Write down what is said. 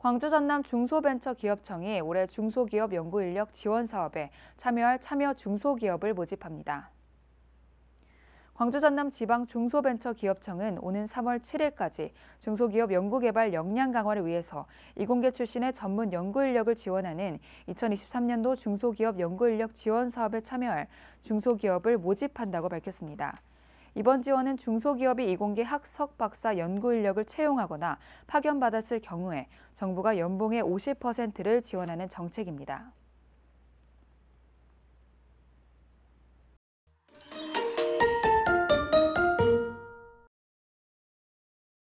광주 전남 중소벤처기업청이 올해 중소기업 연구인력 지원 사업에 참여할 참여 중소기업을 모집합니다. 광주 전남 지방 중소벤처기업청은 오는 3월 7일까지 중소기업 연구개발 역량 강화를 위해서 이공계 출신의 전문 연구인력을 지원하는 2023년도 중소기업 연구인력 지원 사업에 참여할 중소기업을 모집한다고 밝혔습니다. 이번 지원은 중소기업이 이공계 학석 박사 연구 인력을 채용하거나 파견받았을 경우에 정부가 연봉의 50%를 지원하는 정책입니다.